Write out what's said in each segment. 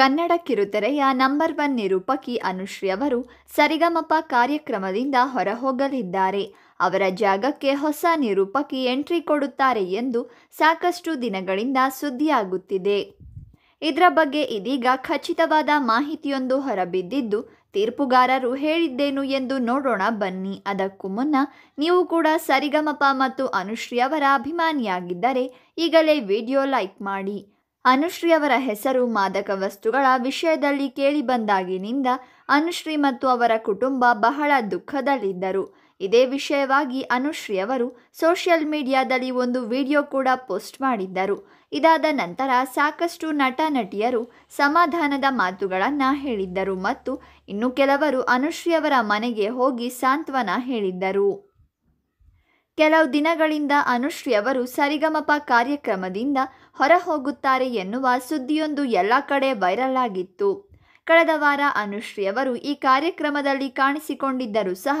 ಕನ್ನಡ ಕಿರುತೆರೆಯ number one ನಿರೂಪಕಿ ಅನುಶ್ರೀ ಅವರು ಸರಿಗಮಪ ಕಾರ್ಯಕ್ರಮದಿಂದ ಹೊರಹೋಗಲಿದ್ದಾರೆ ಅವರ ಜಾಗಕ್ಕೆ ಹೊಸ ನಿರೂಪಕಿ ಎಂಟ್ರಿ ಕೊಡುತ್ತಾರೆ ಎಂದು ಸಾಕಷ್ಟು ದಿನಗಳಿಂದ ಸುದ್ದಿಯಾಗುತ್ತಿದೆ ಇದರ ಬಗ್ಗೆ ಇದೀಗ ಖಚಿತವಾದ ಮಾಹಿತಿಯೊಂದು ಹೊರಬಿದ್ದಿದ್ದು ತೀರ್ಪುಗಾರರು ಹೇಳಿದ್ದೇನು ಎಂದು ನೋಡೋಣ ಬನ್ನಿ ಅದಕ್ಕೂ ಮುನ್ನ ನೀವು ಕೂಡ ಸರಿಗಮಪ ಮತ್ತು ಅನುಶ್ರೀ ಅವರ ಅಭಿಮಾನಿಯಾಗಿದ್ದರೆ ಈಗಲೇ ವಿಡಿಯೋ ಲೈಕ್ ಮಾಡಿ ಅನುಶ್ರೀ ಅವರ ಹೆಸರು ಮಾದಕ ವಸ್ತುಗಳ ವಿಷಯದಲ್ಲಿ ಕೇಳಿಬಂದಾಗಿನಿಂದ ಅನುಶ್ರೀ ಮತ್ತು ಅವರ ಕುಟುಂಬ ಬಹಳ ದುಃಖದಲ್ಲಿದ್ದರು ಇದೇ ವಿಷಯವಾಗಿ ಅನುಶ್ರೀ ಅವರು ಸೋಷಿಯಲ್ ಮೀಡಿಯಾದಲ್ಲಿ ಒಂದು ವಿಡಿಯೋ ಕೂಡ ಪೋಸ್ಟ್ ಮಾಡಿದ್ದರು ಇದಾದ ನಂತರ ಸಾಕಷ್ಟು ನಟ ನಟಿಯರು ಸಮಾಧಾನದ ಮಾತುಗಳನ್ನು ಹೇಳಿದ್ದರು ಮತ್ತು ಇನ್ನು ಕೆಲವರು ಅನುಶ್ರೀ ಅವರ ಮನೆಗೆ ಹೋಗಿ ಸಾಂತ್ವನ ಹೇಳಿದ್ದರು ಕೆಲವು ದಿನಗಳಿಂದ ಅನುಶ್ರೀ ಅವರು ಸರಿಗಮಪ ಕಾರ್ಯಕ್ರಮದಿಂದ ಹೊರ ಹೋಗುತ್ತಾರೆ ಎನ್ನುವ ಸುದ್ದಿಯೊಂದು ಎಲ್ಲ ಕಡೆ ವೈರಲ್ ಆಗಿತ್ತು ಕಳೆದ ವಾರ ಅನುಶ್ರೀ ಅವರು ಈ ಕಾರ್ಯಕ್ರಮದಲ್ಲಿ ಕಾಣಿಸಿಕೊಂಡಿದ್ದರೂ ಸಹ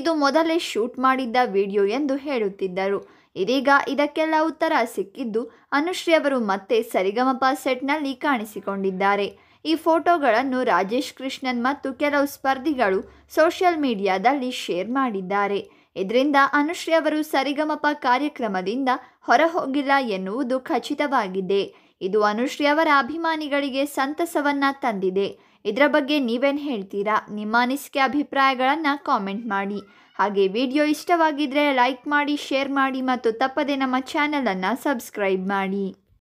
ಇದು ಮೊದಲೇ ಶೂಟ್ ಮಾಡಿದ್ದ ವಿಡಿಯೋ ಎಂದು ಹೇಳುತ್ತಿದ್ದರು ಇದೀಗ ಇದಕ್ಕೆಲ್ಲ ಉತ್ತರ ಸಿಕ್ಕಿದ್ದು ಅನುಶ್ರೀ ಅವರು ಮತ್ತೆ ಸರಿಗಮಪ ಸೆಟ್ನಲ್ಲಿ ಕಾಣಿಸಿಕೊಂಡಿದ್ದಾರೆ ಈ ಫೋಟೋಗಳನ್ನು ರಾಜೇಶ್ ಕೃಷ್ಣನ್ ಮತ್ತು ಕೆಲವು ಸ್ಪರ್ಧಿಗಳು ಸೋಷಿಯಲ್ ಮೀಡಿಯಾದಲ್ಲಿ ಶೇರ್ ಮಾಡಿದ್ದಾರೆ ಇದರಿಂದ ಅನುಶ್ರೀ ಅವರು ಸರಿಗಮಪ ಕಾರ್ಯಕ್ರಮದಿಂದ ಹೊರಹೋಗಿಲ್ಲ ಎನ್ನುವುದು ಖಚಿತವಾಗಿದೆ ಇದು ಅನುಶ್ರೀ ಅವರ ಅಭಿಮಾನಿಗಳಿಗೆ ಸಂತಸವನ್ನ ತಂದಿದೆ ಇದರ ಬಗ್ಗೆ ನೀವೇನು ಹೇಳ್ತೀರಾ ನಿಮ್ಮ ಅನಿಸಿಕೆ ಅಭಿಪ್ರಾಯಗಳನ್ನು ಕಾಮೆಂಟ್ ಮಾಡಿ ಹಾಗೆ ವಿಡಿಯೋ ಇಷ್ಟವಾಗಿದ್ದರೆ ಲೈಕ್ ಮಾಡಿ ಶೇರ್ ಮಾಡಿ ಮತ್ತು ತಪ್ಪದೆ ನಮ್ಮ ಚಾನಲನ್ನು ಸಬ್ಸ್ಕ್ರೈಬ್ ಮಾಡಿ